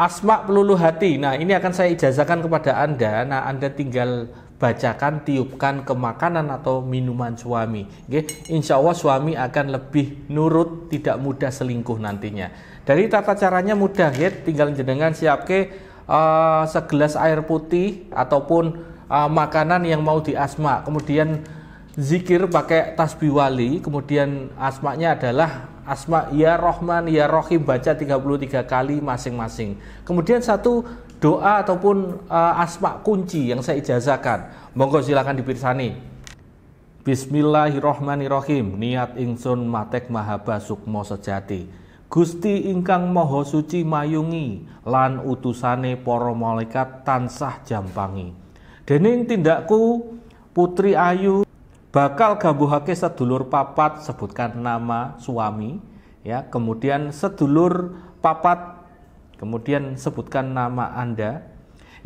Asma peluluh hati. Nah, ini akan saya ijazahkan kepada Anda. Nah, Anda tinggal bacakan, tiupkan ke makanan atau minuman suami. Okay? Insya Allah suami akan lebih nurut, tidak mudah selingkuh nantinya. Dari tata caranya mudah, ya. tinggal jenengan siapke uh, segelas air putih ataupun uh, makanan yang mau di asma. Kemudian zikir pakai tasbih wali, kemudian asmaknya adalah Asma ya Rohman ya Rohim baca 33 kali masing-masing. Kemudian satu doa ataupun uh, asma kunci yang saya ijazahkan. Monggo silakan dipirsani. Bismillahirrohmanirrohim Niat ingsun matek mahaba sukmo sejati Gusti ingkang moho suci mayungi Lan utusane poro malaikat tansah jampangi Dening tindakku putri ayu bakal gabuhake sedulur papat sebutkan nama suami ya kemudian sedulur papat kemudian sebutkan nama Anda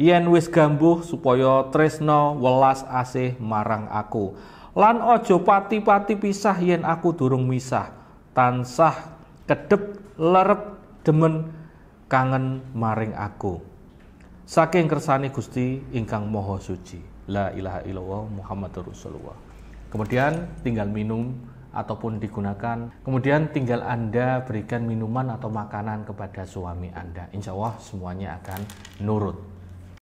yen wis gambuh supaya tresno welas asih marang aku lan ojo pati-pati pisah yen aku durung misah tansah kedep lerep demen kangen maring aku saking kersani Gusti ingkang moho Suci la ilaha illallah Muhammadur Rasulullah Kemudian tinggal minum ataupun digunakan. Kemudian tinggal Anda berikan minuman atau makanan kepada suami Anda. Insya Allah semuanya akan nurut.